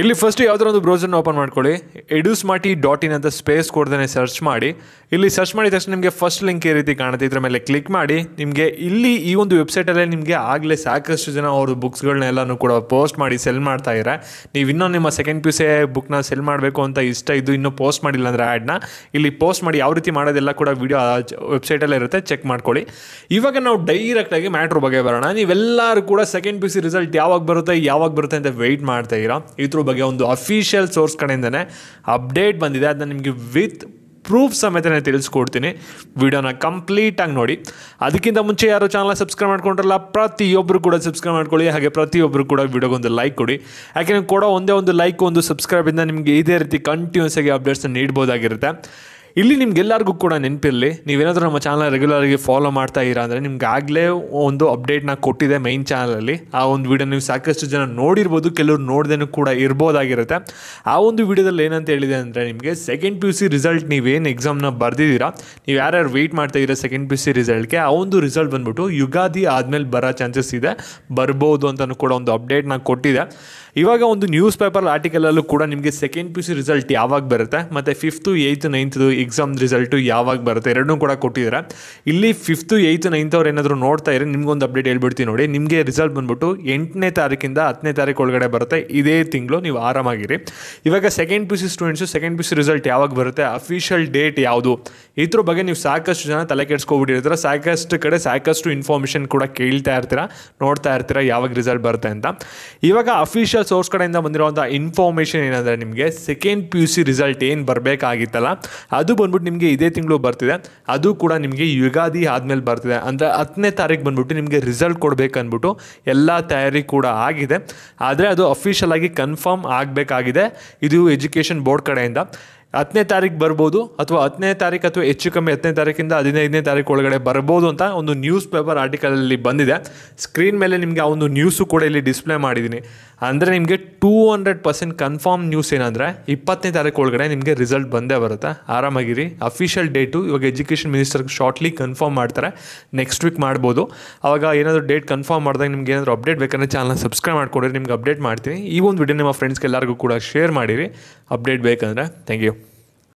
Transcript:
ಇಲ್ಲಿ ಫಸ್ಟ್ ಯಾವುದಾದ್ರು ಒಂದು ಬ್ರೌಸರ್ನ ಓಪನ್ ಮಾಡ್ಕೊಳ್ಳಿ ಎಡು ಡಾಟ್ ಇನ್ ಅಂತ ಸ್ಪೇಸ್ ಕೊಡ್ದೇ ಸರ್ಚ್ ಮಾಡಿ ಇಲ್ಲಿ ಸರ್ಚ್ ಮಾಡಿದ ತಕ್ಷಣ ನಿಮಗೆ ಫಸ್ಟ್ ಲಿಂಕ್ ಈ ರೀತಿ ಕಾಣುತ್ತೆ ಇದ್ರ ಮೇಲೆ ಕ್ಲಿಕ್ ಮಾಡಿ ನಿಮಗೆ ಇಲ್ಲಿ ಈ ಒಂದು ವೆಬ್ಸೈಟಲ್ಲೇ ನಿಮಗೆ ಆಗಲೇ ಸಾಕಷ್ಟು ಜನ ಅವರು ಬುಕ್ಸ್ಗಳನ್ನೆಲ್ಲನೂ ಕೂಡ ಪೋಸ್ಟ್ ಮಾಡಿ ಸೆಲ್ ಮಾಡ್ತಾ ಇದ್ದಾರೆ ನೀವು ಇನ್ನೂ ನಿಮ್ಮ ಸೆಕೆಂಡ್ ಪಿ ಯು ಬುಕ್ನ ಸೆಲ್ ಮಾಡಬೇಕು ಅಂತ ಇಷ್ಟ ಇದ್ದು ಇನ್ನೂ ಪೋಸ್ಟ್ ಮಾಡಿಲ್ಲ ಅಂದರೆ ಆ್ಯಡ್ನ ಇಲ್ಲಿ ಪೋಸ್ಟ್ ಮಾಡಿ ಯಾವ ರೀತಿ ಮಾಡೋದೆಲ್ಲ ಕೂಡ ವೀಡಿಯೋ ವೆಬ್ಸೈಟಲ್ಲೇ ಇರುತ್ತೆ ಚೆಕ್ ಮಾಡ್ಕೊಳ್ಳಿ ಇವಾಗ ನಾವು ಡೈರೆಕ್ಟಾಗಿ ಮ್ಯಾಟ್ರ್ ಬಗ್ಗೆ ಬರೋಣ ನೀವೆಲ್ಲರೂ ಕೂಡ ಸೆಕೆಂಡ್ ಪಿ ಸಿ ರಿಸಲ್ಟ್ ಯಾವಾಗ ಬರುತ್ತೆ ಯಾವಾಗ ಬರುತ್ತೆ ಅಂತ ವೆಯ್ಟ್ ಮಾಡ್ತಾ ಇರೋ ಇದ್ರ ಬಗ್ಗೆ ಒಂದು ಅಫಿಷಿಯಲ್ ಸೋರ್ಸ್ ಕಡೆಯಿಂದನೇ ಅಪ್ಡೇಟ್ ಬಂದಿದೆ ಅದನ್ನ ನಿಮಗೆ ವಿತ್ ಪ್ರೂಫ್ ಸಮೇತನೇ ತಿಳಿಸ್ಕೊಡ್ತೀನಿ ವಿಡಿಯೋನ ಕಂಪ್ಲೀಟಾಗಿ ನೋಡಿ ಅದಕ್ಕಿಂತ ಮುಂಚೆ ಯಾರು ಚಾನಲ್ ಸಬ್ಸ್ಕ್ರೈಬ್ ಮಾಡ್ಕೊಂಡ್ರಲ್ಲ ಪ್ರತಿಯೊಬ್ಬರು ಕೂಡ ಸಬ್ಸ್ಕ್ರೈಬ್ ಮಾಡ್ಕೊಳ್ಳಿ ಹಾಗೆ ಪ್ರತಿಯೊಬ್ಬರು ಕೂಡ ವಿಡಿಯೋಗೆ ಒಂದು ಲೈಕ್ ಕೊಡಿ ಯಾಕೆ ನೀವು ಕೂಡ ಒಂದೇ ಒಂದು ಲೈಕ್ ಒಂದು ಸಬ್ಸ್ಕ್ರೈಬಿಂದ ನಿಮಗೆ ಇದೇ ರೀತಿ ಕಂಟಿನ್ಯೂಸ್ ಆಗಿ ಅಪ್ಡೇಟ್ಸ್ನ ನೀಡ್ಬೋದಾಗಿರುತ್ತೆ ಇಲ್ಲಿ ನಿಮ್ಗೆಲ್ಲರಿಗೂ ಕೂಡ ನೆನಪಿರಲಿ ನೀವೇನಾದರೂ ನಮ್ಮ ಚಾನಲ್ ರೆಗ್ಯುಲರಾಗಿ ಫಾಲೋ ಮಾಡ್ತಾ ಇರ ಅಂದರೆ ನಿಮ್ಗೆ ಆಗಲೇ ಒಂದು ಅಪ್ಡೇಟ್ನ ಕೊಟ್ಟಿದೆ ಮೈನ್ ಚಾನಲಲ್ಲಿ ಆ ಒಂದು ವಿಡಿಯೋ ನೀವು ಸಾಕಷ್ಟು ಜನ ನೋಡಿರ್ಬೋದು ಕೆಲವರು ನೋಡ್ದೇನೂ ಕೂಡ ಇರ್ಬೋದಾಗಿರುತ್ತೆ ಆ ಒಂದು ವಿಡಿಯೋದಲ್ಲಿ ಏನಂತ ಹೇಳಿದೆ ಅಂದರೆ ನಿಮಗೆ second P U C result ನೀವೇನು ಎಕ್ಸಾಮ್ನ ಬರ್ದಿದ್ದೀರಾ ನೀವು ಯಾರ್ಯಾರು ವೆಯ್ಟ್ ಮಾಡ್ತಾ ಇದ್ದೀರಾ ಸೆಕೆಂಡ್ ಪಿ ಯು ಸಿ ರಿಸಲ್ಟ್ಗೆ ಆ ಒಂದು ರಿಸಲ್ಟ್ ಬಂದ್ಬಿಟ್ಟು ಯುಗಾದಿ ಆದಮೇಲೆ ಬರೋ ಚಾನ್ಸಸ್ ಇದೆ ಬರ್ಬೋದು ಅಂತಲೂ ಕೂಡ ಒಂದು ಅಪ್ಡೇಟ್ನ ಕೊಟ್ಟಿದೆ ಇವಾಗ ಒಂದು ನ್ಯೂಸ್ ಪೇಪರ್ ಆರ್ಟಿಕಲಲ್ಲೂ ಕೂಡ ನಿಮಗೆ second P U C result ಯಾವಾಗ ಬರುತ್ತೆ ಮತ್ತು fifth eighth ninth exam result ಯಾವಾಗ ಬರುತ್ತೆ ಎರಡನ್ನೂ ಕೂಡ ಕೊಟ್ಟಿದ್ದೀರಾ ಇಲ್ಲಿ ಫಿಫ್ತು ಏಯ್ತ್ ನೈನ್ತ್ ಅವ್ರು ಏನಾದರೂ ನೋಡ್ತಾ ಇದ್ರೆ ಒಂದು ಅಪ್ಡೇಟ್ ಹೇಳ್ಬಿಡ್ತೀನಿ ನೋಡಿ ನಿಮಗೆ ರಿಸಲ್ಟ್ ಬಂದ್ಬಿಟ್ಟು ಎಂಟನೇ ತಾರೀಕಿಂದ ಹತ್ತನೇ ತಾರೀಕು ಒಳಗಡೆ ಬರುತ್ತೆ ಇದೇ ತಿಂಗಳು ನೀವು ಆರಾಮಾಗಿರಿ ಇವಾಗ second P C students second P C result ಯಾವಾಗ ಬರುತ್ತೆ ಅಫಿಷಿಯಲ್ ಡೇಟ್ ಯಾವುದು ಇದ್ರ ಬಗ್ಗೆ ನೀವು ಸಾಕಷ್ಟು ಜನ ತಲೆ ಕೆಡಿಸ್ಕೊಬಿಟ್ಟಿರ್ತೀರ ಸಾಕಷ್ಟು ಕಡೆ ಸಾಕಷ್ಟು ಇನ್ಫಾರ್ಮೇಷನ್ ಕೂಡ ಕೇಳ್ತಾ ಇರ್ತೀರ ನೋಡ್ತಾ ಇರ್ತೀರ ಯಾವಾಗ ರಿಸಲ್ಟ್ ಬರುತ್ತೆ ಅಂತ ಇವಾಗ ಅಫಿಷಿಯಲ್ ಸೋರ್ಸ್ ಕಡೆಯಿಂದ ಬಂದಿರುವಂಥ ಇನ್ಫಾರ್ಮೇಷನ್ ಏನಂದರೆ ನಿಮಗೆ second P U C result ಏನು ಬರಬೇಕಾಗಿತ್ತಲ್ಲ ಅದು ಅದು ಬಂದ್ಬಿಟ್ಟು ನಿಮಗೆ ಇದೇ ತಿಂಗಳು ಬರ್ತಿದೆ ಅದು ಕೂಡ ನಿಮಗೆ ಯುಗಾದಿ ಆದಮೇಲೆ ಬರ್ತಿದೆ ಅಂದರೆ ಹತ್ತನೇ ತಾರೀಕು ಬಂದ್ಬಿಟ್ಟು ನಿಮಗೆ ರಿಸಲ್ಟ್ ಕೊಡಬೇಕಂದ್ಬಿಟ್ಟು ಎಲ್ಲ ತಯಾರಿ ಕೂಡ ಆಗಿದೆ ಆದರೆ ಅದು ಅಫಿಷಿಯಲ್ ಆಗಿ ಕನ್ಫರ್ಮ್ ಆಗಬೇಕಾಗಿದೆ ಇದು ಎಜುಕೇಷನ್ ಬೋರ್ಡ್ ಕಡೆಯಿಂದ ಹತ್ತನೇ ತಾರೀಕು ಬರ್ಬೋದು ಅಥವಾ ಹತ್ತನೇ ತಾರೀಕು ಅಥವಾ ಹೆಚ್ಚು ಕಮ್ಮಿ ಹತ್ತನೇ ತಾರೀಕಿಂದ ಹದಿನೈದನೇ ತಾರೀಕು ಒಳಗಡೆ ಬರ್ಬೋದು ಅಂತ ಒಂದು ನ್ಯೂಸ್ ಪೇಪರ್ ಆರ್ಟಿಕಲಲ್ಲಿ ಬಂದಿದೆ ಸ್ಕ್ರೀನ್ ಮೇಲೆ ನಿಮಗೆ ಆ ಒಂದು ನ್ಯೂಸು ಕೂಡ ಇಲ್ಲಿ ಡಿಸ್ಪ್ಲೇ ಮಾಡಿದ್ದೀನಿ ಅಂದರೆ ನಿಮಗೆ two hundred percent confirm news ಏನಂದರೆ ಇಪ್ಪತ್ತನೇ ತಾರೀಕು ಒಳಗಡೆ ನಿಮಗೆ ರಿಸಲ್ಟ್ ಬಂದೇ ಬರುತ್ತೆ ಆರಾಮಾಗಿರಿ ಅಫಿಷಿಯಲ್ ಡೇಟು ಇವಾಗ ಎಜುಕೇಷನ್ ಮಿನಿಸ್ಟರ್ಗೆ ಶಾರ್ಟ್ಲಿ ಕನ್ಫರ್ಮ್ ಮಾಡ್ತಾರೆ ನೆಕ್ಸ್ಟ್ ವೀಕ್ ಮಾಡ್ಬೋದು ಆವಾಗ ಏನಾದರೂ ಡೇಟ್ ಕನ್ಫರ್ಮ್ ಮಾಡಿದಾಗ ನಿಮ್ಗೆ ಏನಾದರೂ ಅಪ್ಡೇಟ್ ಬೇಕಂದರೆ ಚಾನಲ್ನ ಸಬ್ಸ್ಕ್ರೈಬ್ ಮಾಡಿಕೊಡ್ರಿ ನಿಮ್ಗೆ ಅಪ್ಡೇಟ್ ಮಾಡ್ತೀನಿ ಈ ಒಂದು ವಿಡಿಯೋ ನಿಮ್ಮ ಫ್ರೆಂಡ್ಸ್ಗೆ ಎಲ್ಲರಿಗೂ ಕೂಡ ಶೇರ್ ಮಾಡಿರಿ अपडेट ಬೇಕಂದರೆ ಥ್ಯಾಂಕ್ ಯು